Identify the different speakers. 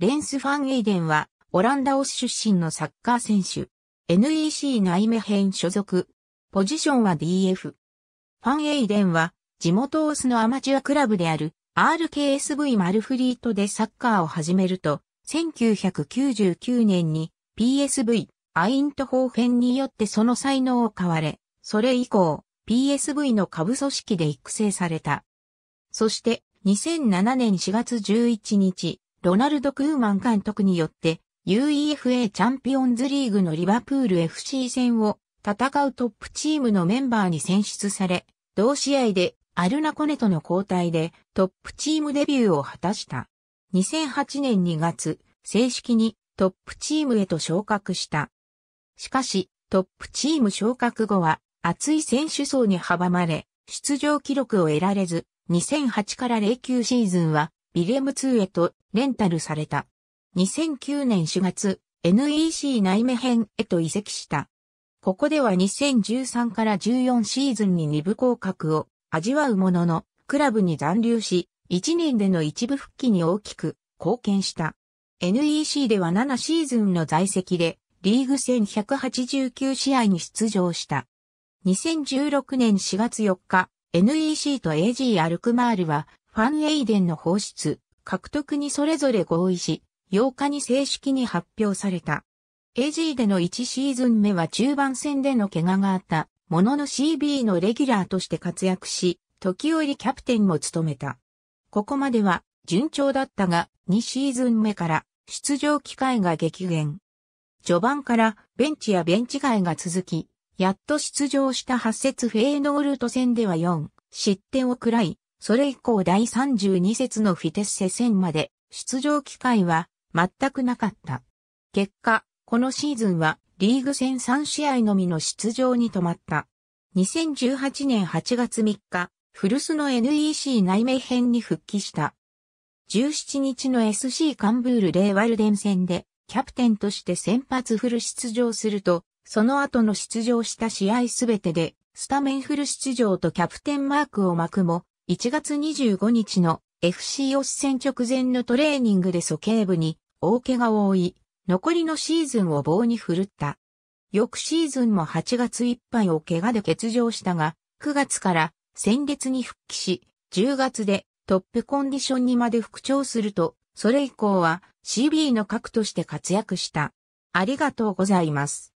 Speaker 1: レンス・ファン・エイデンは、オランダオス出身のサッカー選手。NEC 内目編所属。ポジションは DF。ファン・エイデンは、地元オスのアマチュアクラブである RKSV マルフリートでサッカーを始めると、1999年に PSV アイントホーフェンによってその才能を買われ、それ以降 PSV の下部組織で育成された。そして2007年4月11日、ロナルド・クーマン監督によって UEFA チャンピオンズリーグのリバプール FC 戦を戦うトップチームのメンバーに選出され、同試合でアルナコネとの交代でトップチームデビューを果たした。2008年2月、正式にトップチームへと昇格した。しかし、トップチーム昇格後は、厚い選手層に阻まれ、出場記録を得られず、2008から09シーズンは、ビレム2へとレンタルされた。2009年4月、NEC 内目編へと移籍した。ここでは2013から14シーズンに二部降格を味わうものの、クラブに残留し、1年での一部復帰に大きく貢献した。NEC では7シーズンの在籍で、リーグ戦189試合に出場した。2016年4月4日、NEC と AG アルクマールは、ファンエイデンの放出、獲得にそれぞれ合意し、8日に正式に発表された。AG での1シーズン目は中盤戦での怪我があった、ものの CB のレギュラーとして活躍し、時折キャプテンも務めた。ここまでは順調だったが、2シーズン目から出場機会が激減。序盤からベンチやベンチ外が続き、やっと出場した8節フェーノールト戦では4失点を喰らい、それ以降第32節のフィテッセ戦まで出場機会は全くなかった。結果、このシーズンはリーグ戦3試合のみの出場に止まった。2018年8月3日、古巣の NEC 内名編に復帰した。17日の SC カンブールレイワルデン戦でキャプテンとして先発フル出場すると、その後の出場した試合すべてでスタメンフル出場とキャプテンマークを巻くも、1月25日の FC オス戦直前のトレーニングで鼠径部に大怪我を負い、残りのシーズンを棒に振るった。翌シーズンも8月いっぱいを怪我で欠場したが、9月から先月に復帰し、10月でトップコンディションにまで復調すると、それ以降は CB の核として活躍した。ありがとうございます。